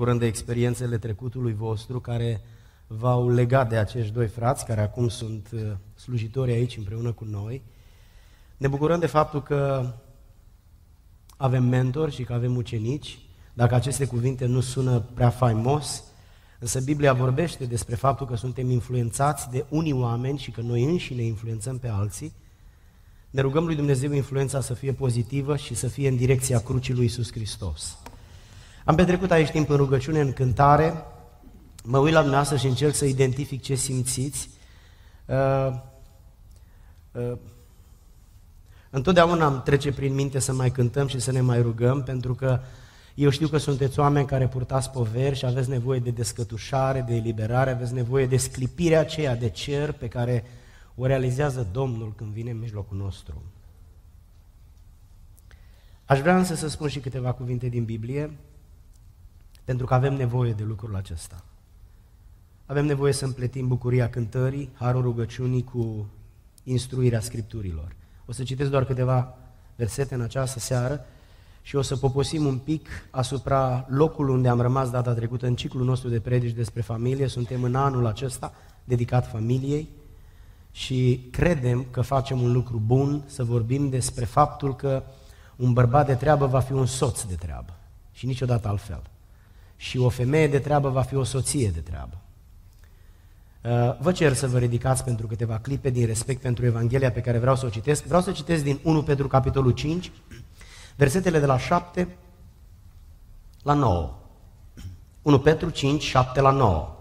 bucurând de experiențele trecutului vostru care v-au legat de acești doi frați care acum sunt uh, slujitori aici împreună cu noi. Ne bucurăm de faptul că avem mentori și că avem ucenici, dacă aceste cuvinte nu sună prea faimos, însă Biblia vorbește despre faptul că suntem influențați de unii oameni și că noi înși ne influențăm pe alții. Ne rugăm lui Dumnezeu influența să fie pozitivă și să fie în direcția crucii lui Iisus Hristos. Am petrecut aici timp în rugăciune, în cântare, mă uit la dumneavoastră și încerc să identific ce simțiți. Uh, uh, întotdeauna am trece prin minte să mai cântăm și să ne mai rugăm, pentru că eu știu că sunteți oameni care purtați poveri și aveți nevoie de descătușare, de eliberare, aveți nevoie de sclipirea aceea de cer pe care o realizează Domnul când vine în mijlocul nostru. Aș vrea însă să spun și câteva cuvinte din Biblie, pentru că avem nevoie de lucrul acesta. Avem nevoie să împletim bucuria cântării, harul rugăciunii cu instruirea scripturilor. O să citesc doar câteva versete în această seară și o să poposim un pic asupra locului unde am rămas data trecută în ciclul nostru de predici despre familie. Suntem în anul acesta dedicat familiei și credem că facem un lucru bun să vorbim despre faptul că un bărbat de treabă va fi un soț de treabă și niciodată altfel. Și o femeie de treabă va fi o soție de treabă. Uh, vă cer să vă ridicați pentru câteva clipe din respect pentru Evanghelia pe care vreau să o citesc. Vreau să citesc din 1 Petru capitolul 5, versetele de la 7 la 9. 1 Petru 5, 7 la 9.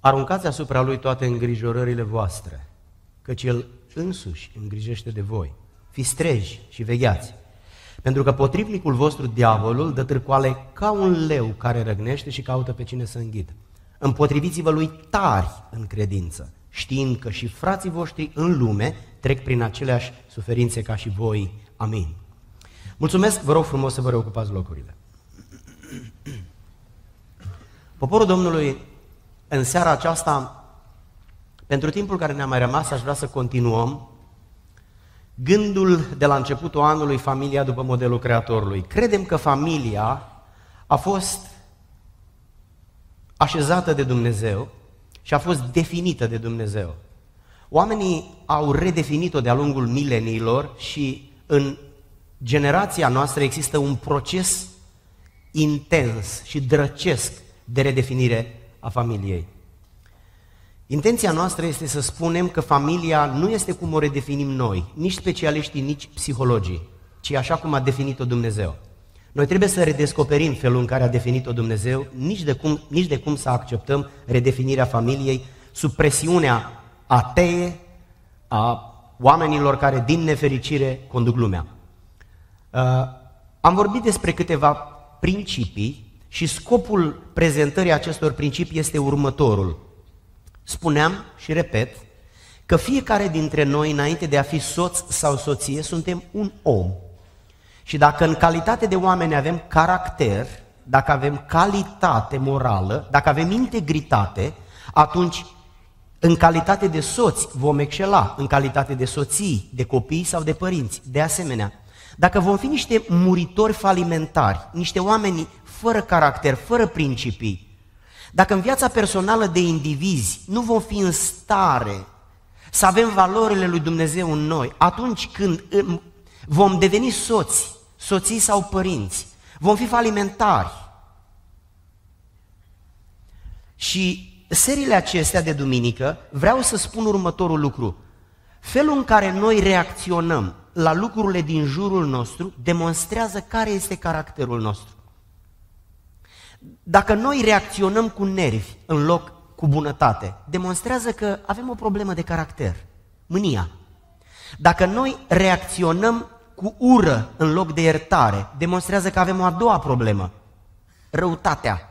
Aruncați asupra lui toate îngrijorările voastre, căci el însuși îngrijește de voi. Fiți treji și vegheați. Pentru că potrivnicul vostru, diavolul, dă târcoale ca un leu care răgnește și caută pe cine să înghită. Împotriviți-vă lui tari în credință, știind că și frații voștri în lume trec prin aceleași suferințe ca și voi. Amin. Mulțumesc, vă rog frumos să vă reocupați locurile. Poporul Domnului în seara aceasta pentru timpul care ne-a mai rămas, aș vrea să continuăm gândul de la începutul anului familia după modelul Creatorului. Credem că familia a fost așezată de Dumnezeu și a fost definită de Dumnezeu. Oamenii au redefinit-o de-a lungul mileniilor și în generația noastră există un proces intens și drăcesc de redefinire a familiei. Intenția noastră este să spunem că familia nu este cum o redefinim noi, nici specialiștii, nici psihologii, ci așa cum a definit-o Dumnezeu. Noi trebuie să redescoperim felul în care a definit-o Dumnezeu, nici de, cum, nici de cum să acceptăm redefinirea familiei sub presiunea atee a oamenilor care, din nefericire, conduc lumea. Uh, am vorbit despre câteva principii și scopul prezentării acestor principii este următorul. Spuneam și repet că fiecare dintre noi, înainte de a fi soț sau soție, suntem un om. Și dacă în calitate de oameni avem caracter, dacă avem calitate morală, dacă avem integritate, atunci în calitate de soți vom excela, în calitate de soții, de copii sau de părinți. De asemenea, dacă vom fi niște muritori falimentari, niște oameni fără caracter, fără principii, dacă în viața personală de indivizi nu vom fi în stare să avem valorile lui Dumnezeu în noi, atunci când vom deveni soți, soții sau părinți, vom fi falimentari. Și seriile acestea de duminică vreau să spun următorul lucru. Felul în care noi reacționăm la lucrurile din jurul nostru demonstrează care este caracterul nostru. Dacă noi reacționăm cu nervi în loc cu bunătate, demonstrează că avem o problemă de caracter, mânia. Dacă noi reacționăm cu ură în loc de iertare, demonstrează că avem o a doua problemă, răutatea.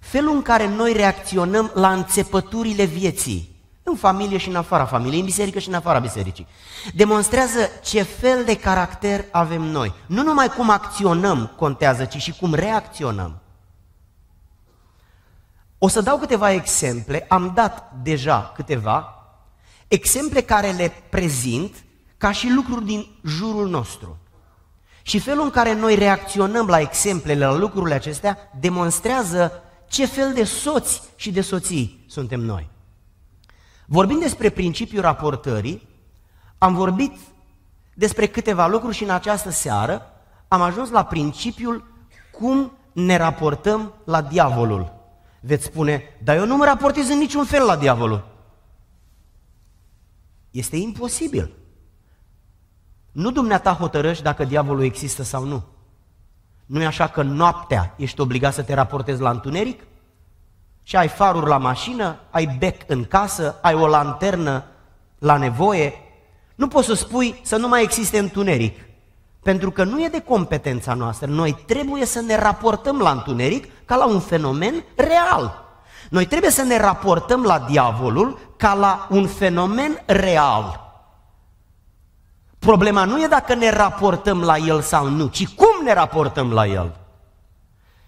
Felul în care noi reacționăm la înțepăturile vieții, în familie și în afara familiei, în biserică și în afara bisericii, demonstrează ce fel de caracter avem noi. Nu numai cum acționăm contează, ci și cum reacționăm. O să dau câteva exemple, am dat deja câteva, exemple care le prezint ca și lucruri din jurul nostru. Și felul în care noi reacționăm la exemplele, la lucrurile acestea, demonstrează ce fel de soți și de soții suntem noi. Vorbind despre principiul raportării, am vorbit despre câteva lucruri și în această seară am ajuns la principiul cum ne raportăm la diavolul veți spune, dar eu nu mă raportez în niciun fel la diavolul. Este imposibil. Nu dumneata hotărăști dacă diavolul există sau nu. Nu e așa că noaptea ești obligat să te raportezi la întuneric? Și ai faruri la mașină, ai bec în casă, ai o lanternă la nevoie. Nu poți să spui să nu mai existe întuneric. Pentru că nu e de competența noastră. Noi trebuie să ne raportăm la întuneric ca la un fenomen real. Noi trebuie să ne raportăm la diavolul ca la un fenomen real. Problema nu e dacă ne raportăm la el sau nu, ci cum ne raportăm la el.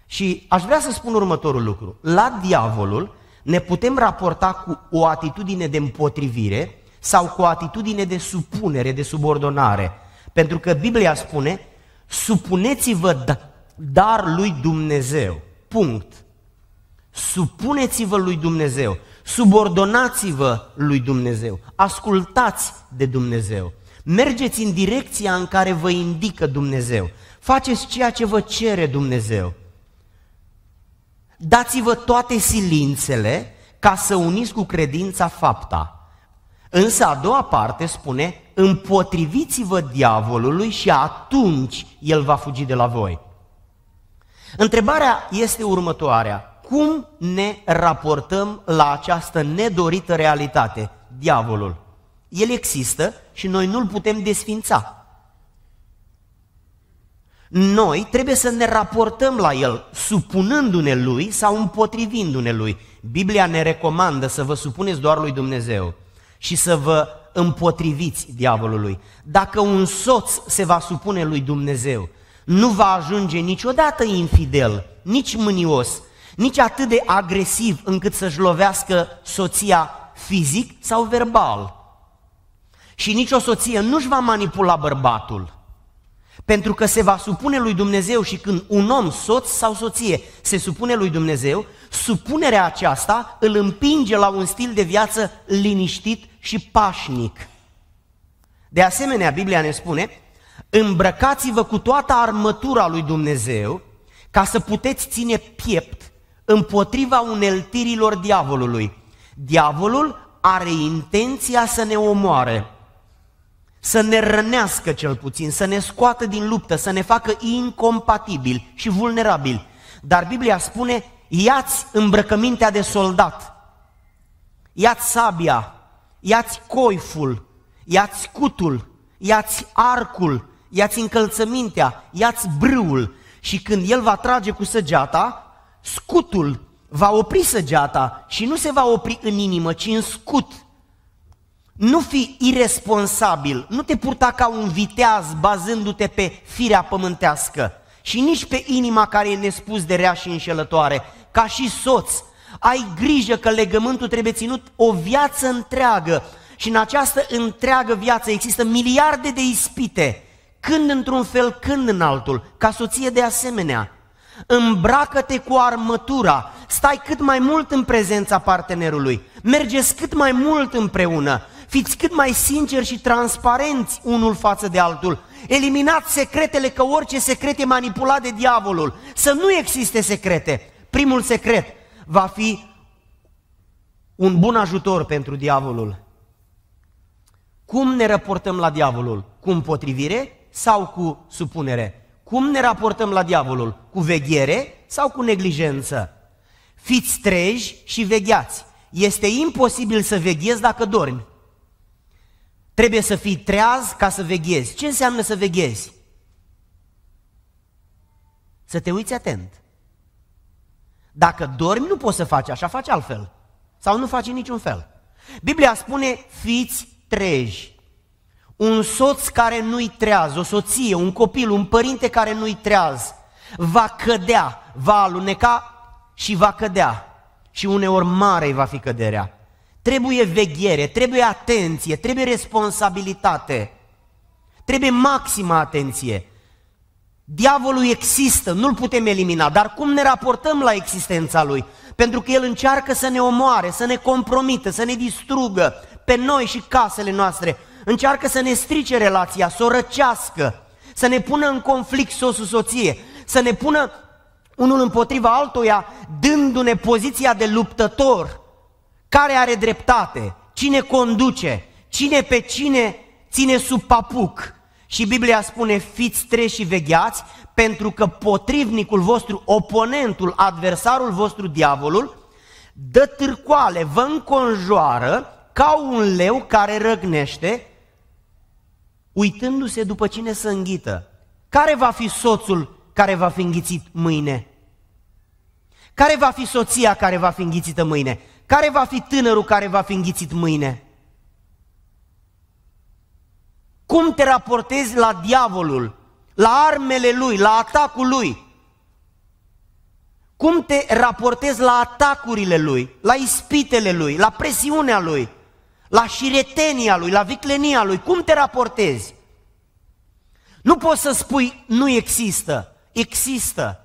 Și aș vrea să spun următorul lucru. La diavolul ne putem raporta cu o atitudine de împotrivire sau cu o atitudine de supunere, de subordonare. Pentru că Biblia spune, supuneți-vă dar lui Dumnezeu punct. Supuneți-vă lui Dumnezeu, subordonați-vă lui Dumnezeu, ascultați de Dumnezeu. Mergeți în direcția în care vă indică Dumnezeu. Faceți ceea ce vă cere Dumnezeu. Dați-vă toate silințele ca să uniți cu credința fapta. Însă a doua parte spune, împotriviți-vă diavolului și atunci el va fugi de la voi. Întrebarea este următoarea. Cum ne raportăm la această nedorită realitate, diavolul? El există și noi nu-l putem desfința. Noi trebuie să ne raportăm la el, supunându-ne lui sau împotrivindu-ne lui. Biblia ne recomandă să vă supuneți doar lui Dumnezeu și să vă împotriviți diavolului. Dacă un soț se va supune lui Dumnezeu nu va ajunge niciodată infidel, nici mânios, nici atât de agresiv încât să-și lovească soția fizic sau verbal. Și nici o soție nu-și va manipula bărbatul, pentru că se va supune lui Dumnezeu și când un om, soț sau soție, se supune lui Dumnezeu, supunerea aceasta îl împinge la un stil de viață liniștit și pașnic. De asemenea, Biblia ne spune Îmbrăcați-vă cu toată armătura lui Dumnezeu ca să puteți ține piept împotriva uneltirilor diavolului. Diavolul are intenția să ne omoare, să ne rănească cel puțin, să ne scoată din luptă, să ne facă incompatibil și vulnerabil. Dar Biblia spune, iați îmbrăcămintea de soldat, iați sabia, iați coiful, iați cutul, iați arcul, ia-ți încălțămintea, ia-ți brâul și când el va trage cu săgeata, scutul va opri săgeata și nu se va opri în inimă, ci în scut. Nu fi irresponsabil, nu te purta ca un viteaz bazându-te pe firea pământească și nici pe inima care e nespus de rea și înșelătoare. Ca și soț, ai grijă că legământul trebuie ținut o viață întreagă și în această întreagă viață există miliarde de ispite când într-un fel, când în altul, ca soție de asemenea. Îmbracă-te cu armătura, stai cât mai mult în prezența partenerului, mergeți cât mai mult împreună, fiți cât mai sinceri și transparenți unul față de altul, eliminați secretele, că orice secret e manipulat de diavolul, să nu existe secrete. Primul secret va fi un bun ajutor pentru diavolul. Cum ne raportăm la diavolul? Cu împotrivire sau cu supunere? Cum ne raportăm la diavolul? Cu veghere sau cu neglijență? Fiți treji și vegheați. Este imposibil să veghezi dacă dormi. Trebuie să fii treaz ca să veghezi. Ce înseamnă să veghezi? Să te uiți atent. Dacă dormi, nu poți să faci așa, faci altfel. Sau nu faci niciun fel. Biblia spune, fiți treji un soț care nu-i treaz, o soție, un copil, un părinte care nu-i treaz, va cădea, va aluneca și va cădea. Și uneori mare va fi căderea. Trebuie veghere, trebuie atenție, trebuie responsabilitate, trebuie maximă atenție. Diavolul există, nu-l putem elimina, dar cum ne raportăm la existența lui? Pentru că el încearcă să ne omoare, să ne compromită, să ne distrugă pe noi și casele noastre, încearcă să ne strice relația, să o răcească, să ne pună în conflict soțul soție, să ne pună unul împotriva altuia, dându-ne poziția de luptător. Care are dreptate? Cine conduce? Cine pe cine ține sub papuc? Și Biblia spune, fiți treși și vegheați, pentru că potrivnicul vostru, oponentul, adversarul vostru, diavolul, dă târcoale, vă înconjoară ca un leu care răgnește uitându-se după cine să înghită. Care va fi soțul care va fi înghițit mâine? Care va fi soția care va fi înghițită mâine? Care va fi tânărul care va fi înghițit mâine? Cum te raportezi la diavolul, la armele lui, la atacul lui? Cum te raportezi la atacurile lui, la ispitele lui, la presiunea lui? la șiretenia lui, la viclenia lui, cum te raportezi? Nu poți să spui nu există, există.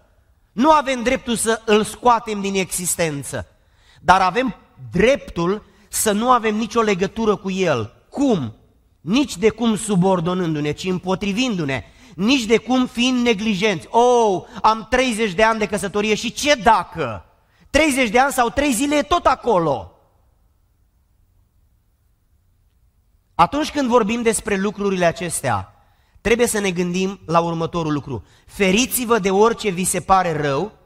Nu avem dreptul să îl scoatem din existență, dar avem dreptul să nu avem nicio legătură cu el. Cum? Nici de cum subordonându-ne, ci împotrivindu-ne, nici de cum fiind neglijenți. Oh, am 30 de ani de căsătorie și ce dacă? 30 de ani sau 3 zile e tot acolo. Atunci când vorbim despre lucrurile acestea, trebuie să ne gândim la următorul lucru. Feriți-vă de orice vi se pare rău,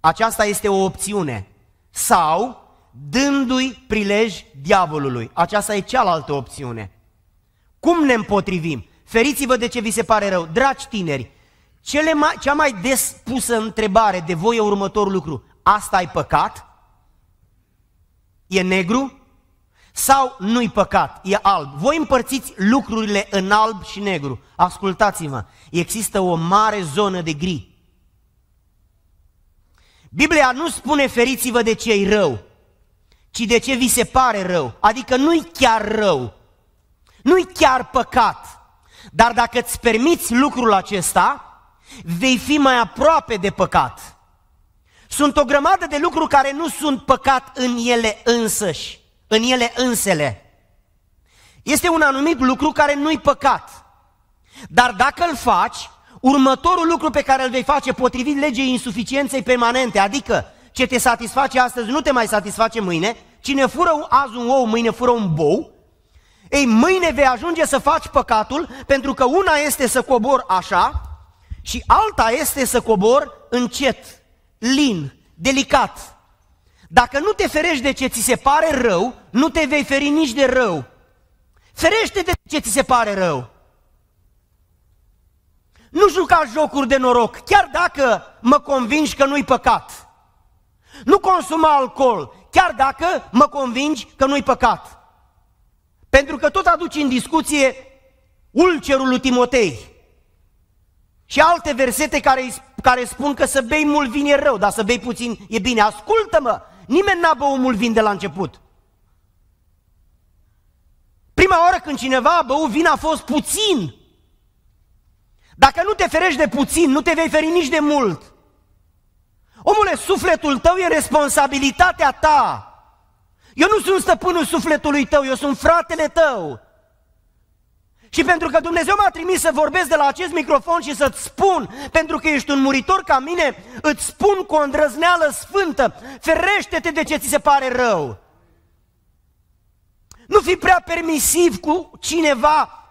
aceasta este o opțiune. Sau, dându-i prilej diavolului, aceasta e cealaltă opțiune. Cum ne împotrivim? Feriți-vă de ce vi se pare rău. Dragi tineri, cele mai, cea mai des pusă întrebare de voi e următorul lucru. Asta e păcat? E negru? sau nu-i păcat, e alb. Voi împărțiți lucrurile în alb și negru. Ascultați-mă, există o mare zonă de gri. Biblia nu spune feriți-vă de ce rău, ci de ce vi se pare rău. Adică nu-i chiar rău, nu-i chiar păcat. Dar dacă îți permiți lucrul acesta, vei fi mai aproape de păcat. Sunt o grămadă de lucruri care nu sunt păcat în ele însăși, în ele însele. Este un anumit lucru care nu-i păcat. Dar dacă îl faci, următorul lucru pe care îl vei face potrivit legei insuficienței permanente, adică ce te satisface astăzi nu te mai satisface mâine, cine fură azi un ou, mâine fură un bou, ei, mâine vei ajunge să faci păcatul, pentru că una este să cobor așa și alta este să cobor încet, lin, delicat, dacă nu te ferești de ce ți se pare rău, nu te vei feri nici de rău. Ferește de ce ți se pare rău. Nu juca jocuri de noroc, chiar dacă mă convingi că nu-i păcat. Nu consuma alcool, chiar dacă mă convingi că nu-i păcat. Pentru că tot aduci în discuție ulcerul lui Timotei și alte versete care, care spun că să bei mult vin e rău, dar să bei puțin e bine. Ascultă-mă! Nimeni n-a băut mult vin de la început. Prima oară când cineva a băut vin a fost puțin. Dacă nu te ferești de puțin, nu te vei feri nici de mult. Omule, sufletul tău e responsabilitatea ta. Eu nu sunt stăpânul sufletului tău, eu sunt fratele tău. Și pentru că Dumnezeu m-a trimis să vorbesc de la acest microfon și să-ți spun, pentru că ești un muritor ca mine, îți spun cu o îndrăzneală sfântă, ferește-te de ce ți se pare rău. Nu fi prea permisiv cu cineva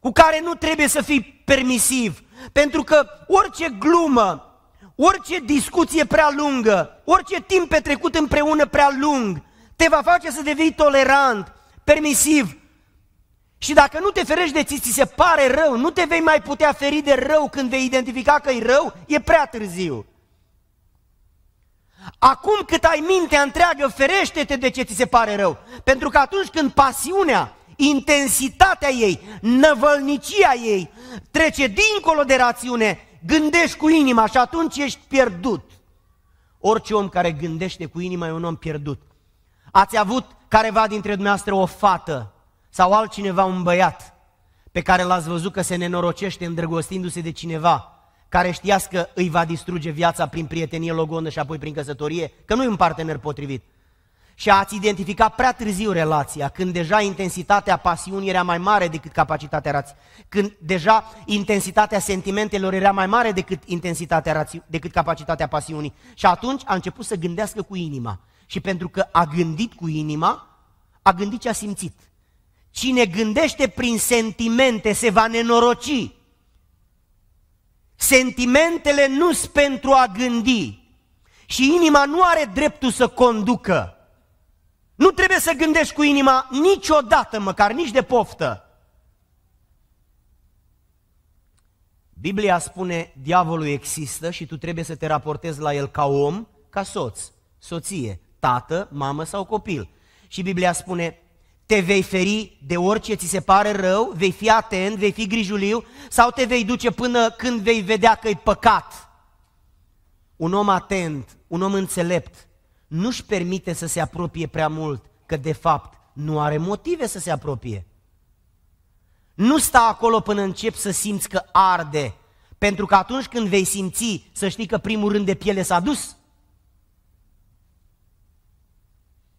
cu care nu trebuie să fii permisiv, pentru că orice glumă, orice discuție prea lungă, orice timp petrecut împreună prea lung, te va face să devii tolerant, permisiv, și dacă nu te ferești de ți, ți se pare rău, nu te vei mai putea feri de rău când vei identifica că e rău, e prea târziu. Acum cât ai mintea întreagă, ferește-te de ce ți se pare rău. Pentru că atunci când pasiunea, intensitatea ei, năvălnicia ei trece dincolo de rațiune, gândești cu inima și atunci ești pierdut. Orice om care gândește cu inima e un om pierdut. Ați avut careva dintre dumneavoastră o fată sau altcineva, un băiat, pe care l-ați văzut că se nenorocește îndrăgostindu-se de cineva, care știați că îi va distruge viața prin prietenie logonă și apoi prin căsătorie, că nu e un partener potrivit. Și ați identificat prea târziu relația, când deja intensitatea pasiunii era mai mare decât capacitatea rației, când deja intensitatea sentimentelor era mai mare decât, intensitatea rați- decât capacitatea pasiunii. Și atunci a început să gândească cu inima. Și pentru că a gândit cu inima, a gândit ce a simțit. Cine gândește prin sentimente se va nenoroci. Sentimentele nu sunt pentru a gândi și inima nu are dreptul să conducă. Nu trebuie să gândești cu inima niciodată, măcar nici de poftă. Biblia spune, diavolul există și tu trebuie să te raportezi la el ca om, ca soț, soție, tată, mamă sau copil. Și Biblia spune, te vei feri de orice ți se pare rău, vei fi atent, vei fi grijuliu sau te vei duce până când vei vedea că e păcat. Un om atent, un om înțelept, nu-și permite să se apropie prea mult, că de fapt nu are motive să se apropie. Nu sta acolo până începi să simți că arde, pentru că atunci când vei simți, să știi că primul rând de piele s-a dus –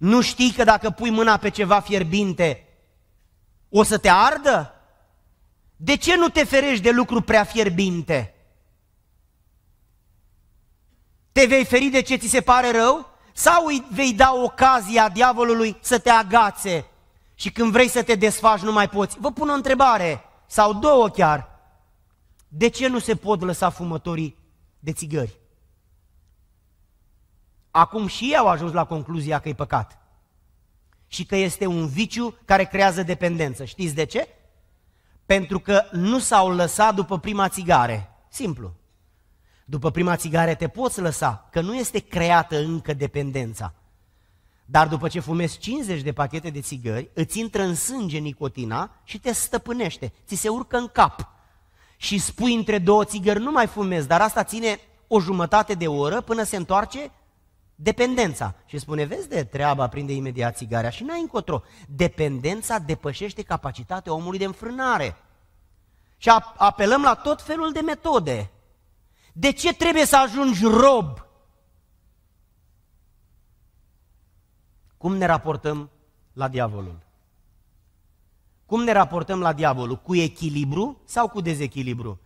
Nu știi că dacă pui mâna pe ceva fierbinte, o să te ardă? De ce nu te ferești de lucru prea fierbinte? Te vei feri de ce ți se pare rău? Sau îi vei da ocazia diavolului să te agațe și când vrei să te desfaci nu mai poți? Vă pun o întrebare, sau două chiar. De ce nu se pot lăsa fumătorii de țigări? Acum și ei au ajuns la concluzia că e păcat. Și că este un viciu care creează dependență. Știți de ce? Pentru că nu s-au lăsat după prima țigare. Simplu. După prima țigare te poți lăsa, că nu este creată încă dependența. Dar după ce fumezi 50 de pachete de țigări, îți intră în sânge nicotina și te stăpânește, ți se urcă în cap. Și spui între două țigări, nu mai fumez, dar asta ține o jumătate de oră până se întoarce Dependența. Și spune, vezi de treaba, prinde imediat țigarea și n-ai încotro. Dependența depășește capacitatea omului de înfrânare. Și apelăm la tot felul de metode. De ce trebuie să ajungi rob? Cum ne raportăm la diavolul? Cum ne raportăm la diavolul? Cu echilibru sau cu dezechilibru?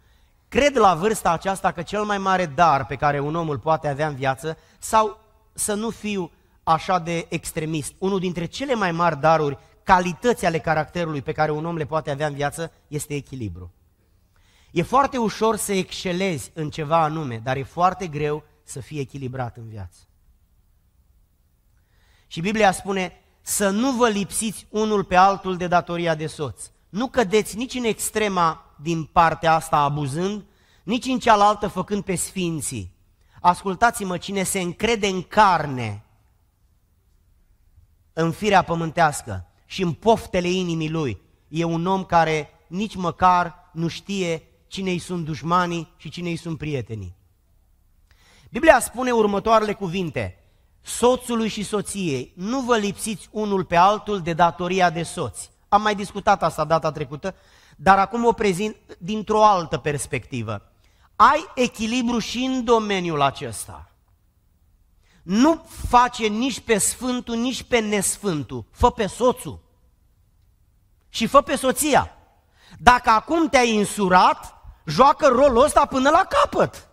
Cred la vârsta aceasta că cel mai mare dar pe care un om îl poate avea în viață sau să nu fiu așa de extremist. Unul dintre cele mai mari daruri, calități ale caracterului pe care un om le poate avea în viață, este echilibru. E foarte ușor să excelezi în ceva anume, dar e foarte greu să fii echilibrat în viață. Și Biblia spune să nu vă lipsiți unul pe altul de datoria de soț. Nu cădeți nici în extrema din partea asta abuzând, nici în cealaltă făcând pe sfinții ascultați-mă, cine se încrede în carne, în firea pământească și în poftele inimii lui, e un om care nici măcar nu știe cine îi sunt dușmanii și cine îi sunt prietenii. Biblia spune următoarele cuvinte, soțului și soției, nu vă lipsiți unul pe altul de datoria de soți. Am mai discutat asta data trecută, dar acum o prezint dintr-o altă perspectivă ai echilibru și în domeniul acesta. Nu face nici pe sfântul, nici pe nesfântul. Fă pe soțul și fă pe soția. Dacă acum te-ai insurat, joacă rolul ăsta până la capăt.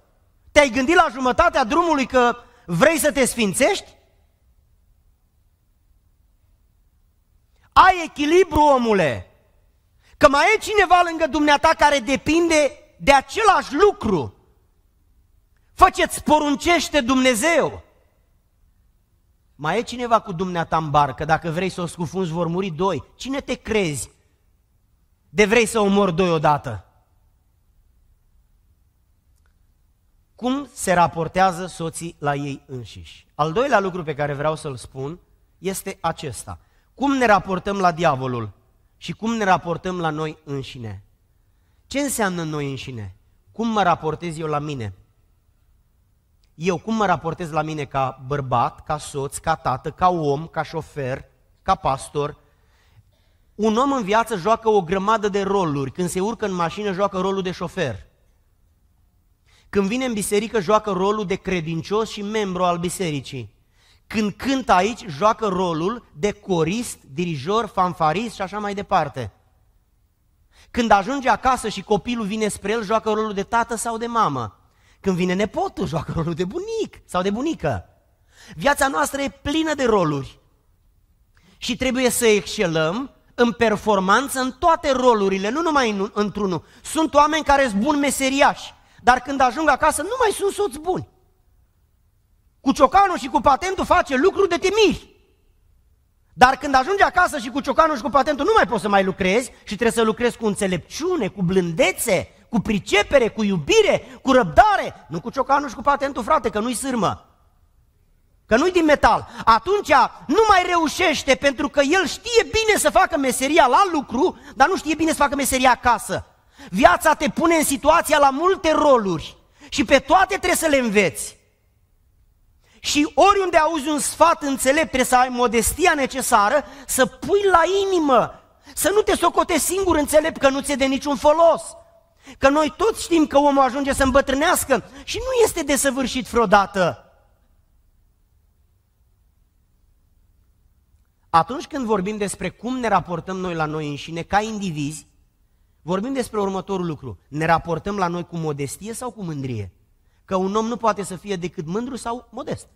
Te-ai gândit la jumătatea drumului că vrei să te sfințești? Ai echilibru, omule! Că mai e cineva lângă dumneata care depinde de același lucru. Faceți poruncește Dumnezeu. Mai e cineva cu dumneata în barcă, dacă vrei să o scufunzi vor muri doi. Cine te crezi de vrei să omori doi odată? Cum se raportează soții la ei înșiși? Al doilea lucru pe care vreau să-l spun este acesta. Cum ne raportăm la diavolul și cum ne raportăm la noi înșine? Ce înseamnă noi înșine? Cum mă raportez eu la mine? Eu cum mă raportez la mine ca bărbat, ca soț, ca tată, ca om, ca șofer, ca pastor? Un om în viață joacă o grămadă de roluri. Când se urcă în mașină, joacă rolul de șofer. Când vine în biserică, joacă rolul de credincios și membru al bisericii. Când cântă aici, joacă rolul de corist, dirijor, fanfarist și așa mai departe. Când ajunge acasă și copilul vine spre el, joacă rolul de tată sau de mamă. Când vine nepotul, joacă rolul de bunic sau de bunică. Viața noastră e plină de roluri. Și trebuie să excelăm în performanță în toate rolurile, nu numai într-unul. Sunt oameni care sunt buni meseriași, dar când ajung acasă nu mai sunt soți buni. Cu ciocanul și cu patentul face lucruri de temiri. Dar când ajungi acasă și cu ciocanul și cu patentul nu mai poți să mai lucrezi și trebuie să lucrezi cu înțelepciune, cu blândețe, cu pricepere, cu iubire, cu răbdare, nu cu ciocanul și cu patentul, frate, că nu-i sârmă, că nu-i din metal. Atunci nu mai reușește pentru că el știe bine să facă meseria la lucru, dar nu știe bine să facă meseria acasă. Viața te pune în situația la multe roluri și pe toate trebuie să le înveți. Și oriunde auzi un sfat înțelept, trebuie să ai modestia necesară să pui la inimă, să nu te socotești singur înțelept că nu ți-e de niciun folos. Că noi toți știm că omul ajunge să îmbătrânească și nu este desăvârșit vreodată. Atunci când vorbim despre cum ne raportăm noi la noi înșine ca indivizi, vorbim despre următorul lucru. Ne raportăm la noi cu modestie sau cu mândrie? că un om nu poate să fie decât mândru sau modest.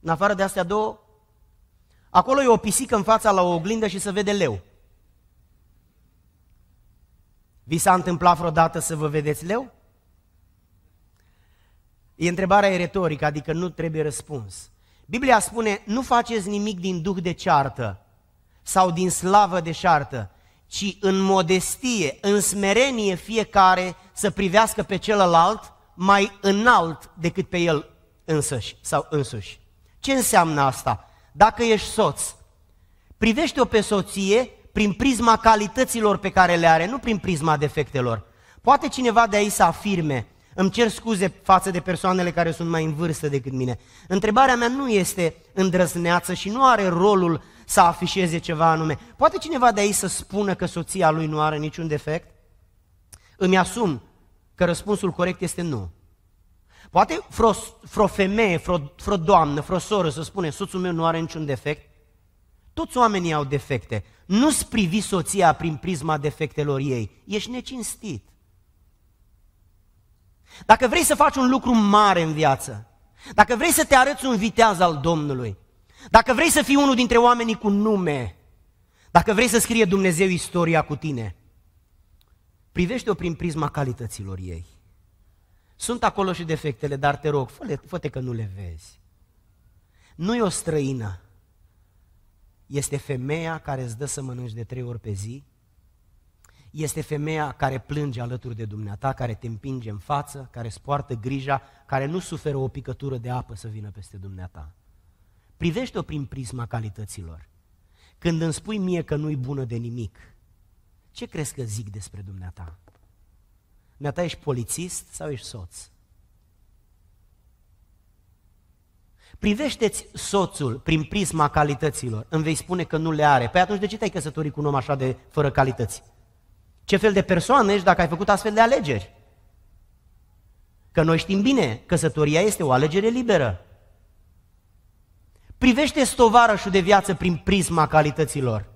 În afară de astea două, acolo e o pisică în fața la o oglindă și se vede leu. Vi s-a întâmplat vreodată să vă vedeți leu? E întrebarea e retorică, adică nu trebuie răspuns. Biblia spune, nu faceți nimic din duh de ceartă sau din slavă de șartă, ci în modestie, în smerenie fiecare să privească pe celălalt mai înalt decât pe el însăși sau însuși. Ce înseamnă asta? Dacă ești soț, privește-o pe soție prin prisma calităților pe care le are, nu prin prisma defectelor. Poate cineva de aici să afirme, îmi cer scuze față de persoanele care sunt mai în vârstă decât mine. Întrebarea mea nu este îndrăzneață și nu are rolul să afișeze ceva anume. Poate cineva de aici să spună că soția lui nu are niciun defect? Îmi asum că răspunsul corect este nu. Poate vreo, vreo femeie, vreo, vreo doamnă, vreo soră să spune, soțul meu nu are niciun defect? Toți oamenii au defecte. Nu-ți privi soția prin prisma defectelor ei. Ești necinstit. Dacă vrei să faci un lucru mare în viață, dacă vrei să te arăți un viteaz al Domnului, dacă vrei să fii unul dintre oamenii cu nume, dacă vrei să scrie Dumnezeu istoria cu tine, privește-o prin prisma calităților ei. Sunt acolo și defectele, dar te rog, fă-te fă că nu le vezi. Nu e o străină. Este femeia care îți dă să mănânci de trei ori pe zi, este femeia care plânge alături de dumneata, care te împinge în față, care îți poartă grija, care nu suferă o picătură de apă să vină peste dumneata. Privește-o prin prisma calităților. Când îmi spui mie că nu-i bună de nimic, ce crezi că zic despre dumneata? Dumneata ești polițist sau ești soț? Privește-ți soțul prin prisma calităților. Îmi vei spune că nu le are. Păi atunci de ce te-ai căsătorit cu un om așa de fără calități? Ce fel de persoană ești dacă ai făcut astfel de alegeri? Că noi știm bine, căsătoria este o alegere liberă. Privește stovarășul de viață prin prisma calităților.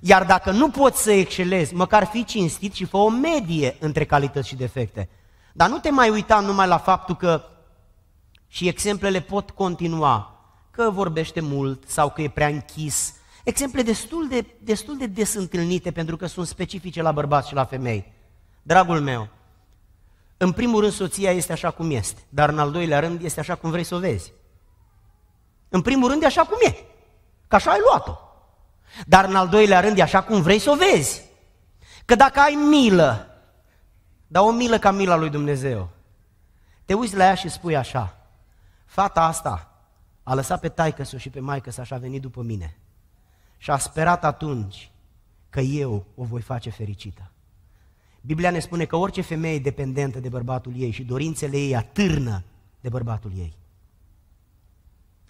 Iar dacă nu poți să excelezi, măcar fi cinstit și fă o medie între calități și defecte. Dar nu te mai uita numai la faptul că și exemplele pot continua, că vorbește mult sau că e prea închis. Exemple destul de, destul de des întâlnite pentru că sunt specifice la bărbați și la femei. Dragul meu, în primul rând soția este așa cum este, dar în al doilea rând este așa cum vrei să o vezi. În primul rând e așa cum e, că așa ai luat-o. Dar în al doilea rând e așa cum vrei să o vezi. Că dacă ai milă, dar o milă ca mila lui Dumnezeu, te uiți la ea și spui așa, fata asta a lăsat pe taică și pe maică să așa a venit după mine și a sperat atunci că eu o voi face fericită. Biblia ne spune că orice femeie e dependentă de bărbatul ei și dorințele ei atârnă de bărbatul ei.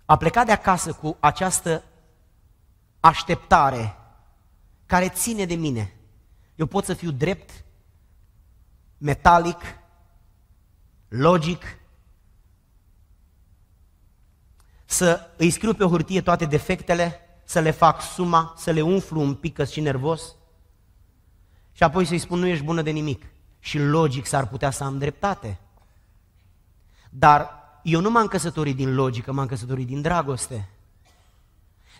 A plecat de acasă cu această așteptare care ține de mine. Eu pot să fiu drept, metalic, logic, să îi scriu pe o hârtie toate defectele, să le fac suma, să le umflu un pic și nervos și apoi să-i spun nu ești bună de nimic. Și logic s-ar putea să am dreptate. Dar eu nu m-am căsătorit din logică, m-am căsătorit din dragoste.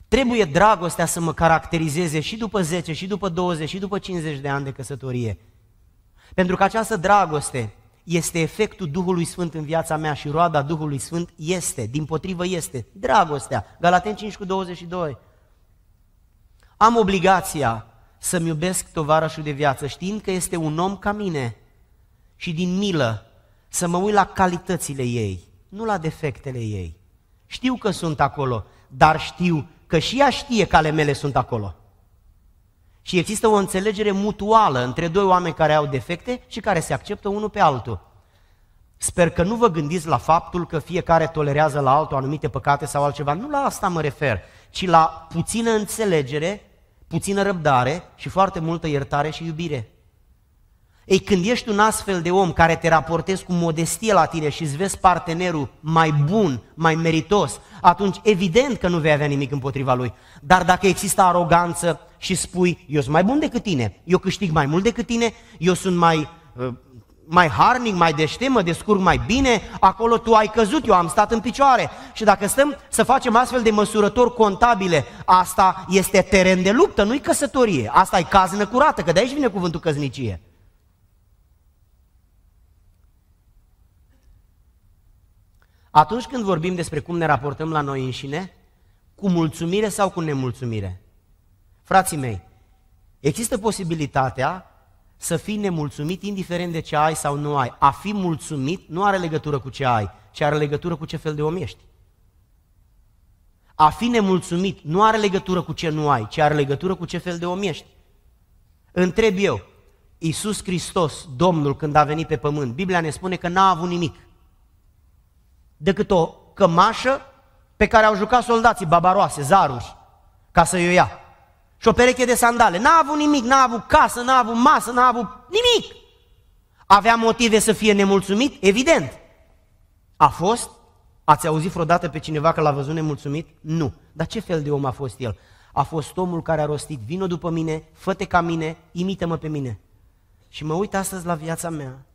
Trebuie dragostea să mă caracterizeze și după 10, și după 20, și după 50 de ani de căsătorie. Pentru că această dragoste este efectul Duhului Sfânt în viața mea și roada Duhului Sfânt este, din potrivă este, dragostea. Galaten 5 cu 22. Am obligația să-mi iubesc tovarășul de viață, știind că este un om ca mine și din milă să mă uit la calitățile ei, nu la defectele ei. Știu că sunt acolo, dar știu că și ea știe că ale mele sunt acolo. Și există o înțelegere mutuală între doi oameni care au defecte și care se acceptă unul pe altul. Sper că nu vă gândiți la faptul că fiecare tolerează la altul anumite păcate sau altceva. Nu la asta mă refer, ci la puțină înțelegere, puțină răbdare și foarte multă iertare și iubire. Ei, când ești un astfel de om care te raportezi cu modestie la tine și îți vezi partenerul mai bun, mai meritos, atunci evident că nu vei avea nimic împotriva lui. Dar dacă există aroganță și spui, eu sunt mai bun decât tine, eu câștig mai mult decât tine, eu sunt mai, uh, mai harnic, mai deștept, mă descurc mai bine, acolo tu ai căzut, eu am stat în picioare. Și dacă stăm să facem astfel de măsurători contabile, asta este teren de luptă, nu-i căsătorie, asta e caznă curată, că de aici vine cuvântul căznicie. Atunci când vorbim despre cum ne raportăm la noi înșine, cu mulțumire sau cu nemulțumire? Frații mei, există posibilitatea să fii nemulțumit indiferent de ce ai sau nu ai. A fi mulțumit nu are legătură cu ce ai, ci are legătură cu ce fel de om ești. A fi nemulțumit nu are legătură cu ce nu ai, ci are legătură cu ce fel de om ești. Întreb eu, Iisus Hristos, Domnul, când a venit pe pământ, Biblia ne spune că n-a avut nimic decât o cămașă pe care au jucat soldații babaroase, zaruri, ca să o ia. Și o pereche de sandale. N-a avut nimic, n-a avut casă, n-a avut masă, n-a avut nimic. Avea motive să fie nemulțumit? Evident. A fost? Ați auzit vreodată pe cineva că l-a văzut nemulțumit? Nu. Dar ce fel de om a fost el? A fost omul care a rostit, vino după mine, fă ca mine, imită-mă pe mine. Și mă uit astăzi la viața mea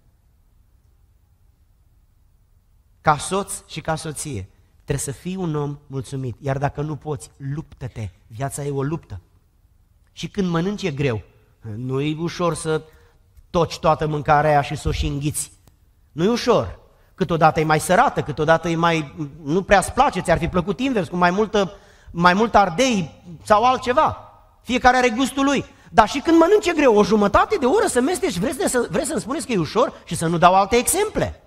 Ca soț și ca soție, trebuie să fii un om mulțumit. Iar dacă nu poți, luptă-te. Viața e o luptă. Și când mănânci e greu. Nu e ușor să toci toată mâncarea aia și să o și înghiți. Nu e ușor. Câteodată e mai sărată, câteodată e mai... nu prea îți place, ți-ar fi plăcut invers, cu mai multă, mai mult ardei sau altceva. Fiecare are gustul lui. Dar și când mănânci e greu, o jumătate de oră să mesteci, vreți, să, vreți să-mi spuneți că e ușor și să nu dau alte exemple.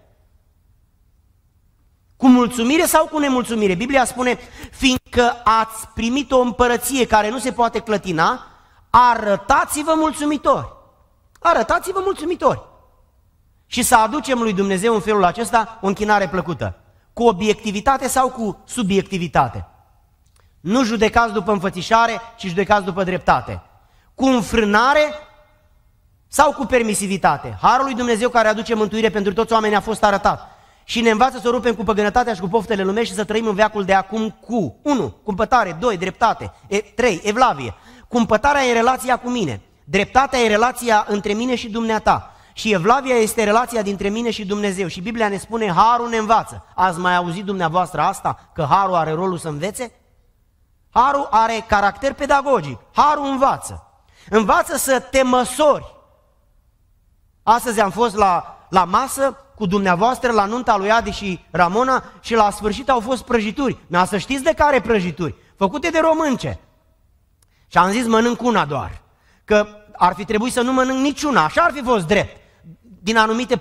Cu mulțumire sau cu nemulțumire? Biblia spune, fiindcă ați primit o împărăție care nu se poate clătina, arătați-vă mulțumitori. Arătați-vă mulțumitori. Și să aducem lui Dumnezeu în felul acesta o închinare plăcută. Cu obiectivitate sau cu subiectivitate. Nu judecați după înfățișare, ci judecați după dreptate. Cu înfrânare sau cu permisivitate. Harul lui Dumnezeu care aduce mântuire pentru toți oamenii a fost arătat și ne învață să o rupem cu păgânătatea și cu poftele lumești și să trăim în veacul de acum cu 1. Cumpătare, 2. Dreptate, 3. Evlavie. Cumpătarea e relația cu mine, dreptatea e relația între mine și dumneata și evlavia este relația dintre mine și Dumnezeu. Și Biblia ne spune, harul ne învață. Ați mai auzit dumneavoastră asta, că harul are rolul să învețe? Harul are caracter pedagogic, harul învață. Învață să te măsori. Astăzi am fost la, la masă cu dumneavoastră la nunta lui Adi și Ramona și la sfârșit au fost prăjituri. Mi-a să știți de care prăjituri? Făcute de românce. Și am zis, mănânc una doar. Că ar fi trebuit să nu mănânc niciuna, așa ar fi fost drept, din anumite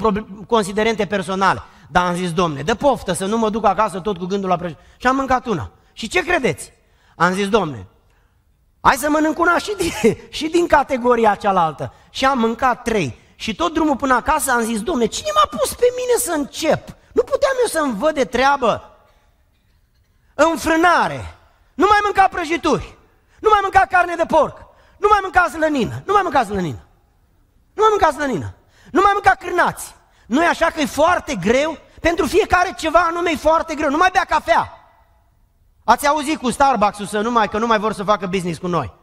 considerente personale. Dar am zis, domne, de poftă să nu mă duc acasă tot cu gândul la prăjituri. Și am mâncat una. Și ce credeți? Am zis, domne, hai să mănânc una și din, și din categoria cealaltă. Și am mâncat trei. Și tot drumul până acasă am zis, domne, cine m-a pus pe mine să încep? Nu puteam eu să-mi văd de treabă. Înfrânare. Nu mai mânca prăjituri. Nu mai mânca carne de porc. Nu mai mânca slănină. Nu mai mânca slănină. Nu mai mânca slănină. Nu mai mânca cârnați. nu e așa că e foarte greu? Pentru fiecare ceva anume e foarte greu. Nu mai bea cafea. Ați auzit cu Starbucks-ul să mai, că nu mai vor să facă business cu noi.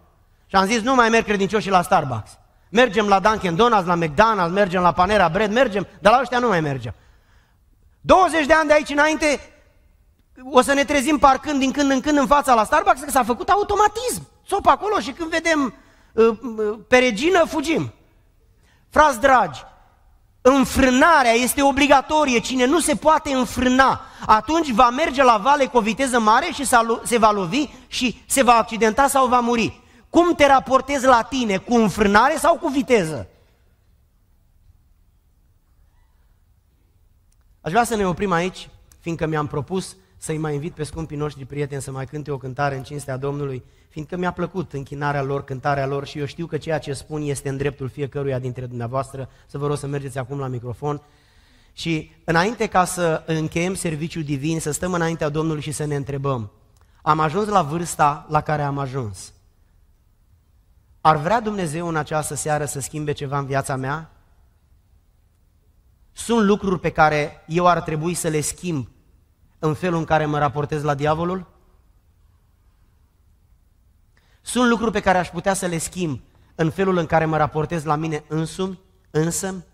Și am zis, nu mai merg credincioși la Starbucks. Mergem la Dunkin' Donuts, la McDonald's, mergem la Panera Bread, mergem, dar la ăștia nu mai mergem. 20 de ani de aici înainte, o să ne trezim parcând din când în când în fața la Starbucks, că s-a făcut automatism. Țop acolo și când vedem uh, uh regină, fugim. Frați dragi, înfrânarea este obligatorie. Cine nu se poate înfrâna, atunci va merge la vale cu o viteză mare și se va lovi și se va accidenta sau va muri. Cum te raportezi la tine? Cu înfrânare sau cu viteză? Aș vrea să ne oprim aici, fiindcă mi-am propus să-i mai invit pe scumpii noștri prieteni să mai cânte o cântare în cinstea Domnului, fiindcă mi-a plăcut închinarea lor, cântarea lor și eu știu că ceea ce spun este în dreptul fiecăruia dintre dumneavoastră, să vă rog să mergeți acum la microfon. Și înainte ca să încheiem serviciul divin, să stăm înaintea Domnului și să ne întrebăm, am ajuns la vârsta la care am ajuns. Ar vrea Dumnezeu în această seară să schimbe ceva în viața mea? Sunt lucruri pe care eu ar trebui să le schimb în felul în care mă raportez la diavolul? Sunt lucruri pe care aș putea să le schimb în felul în care mă raportez la mine însumi, însă?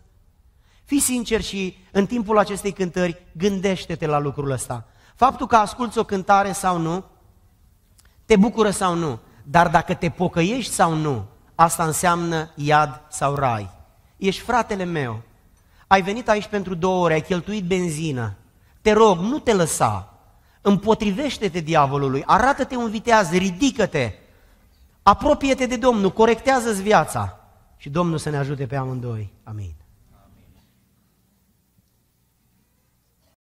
Fii sincer și în timpul acestei cântări gândește-te la lucrul ăsta. Faptul că asculți o cântare sau nu, te bucură sau nu, dar dacă te pocăiești sau nu, asta înseamnă iad sau rai. Ești fratele meu, ai venit aici pentru două ore, ai cheltuit benzină, te rog, nu te lăsa, împotrivește-te diavolului, arată-te un viteaz, ridică-te, apropie-te de Domnul, corectează-ți viața și Domnul să ne ajute pe amândoi. Amin.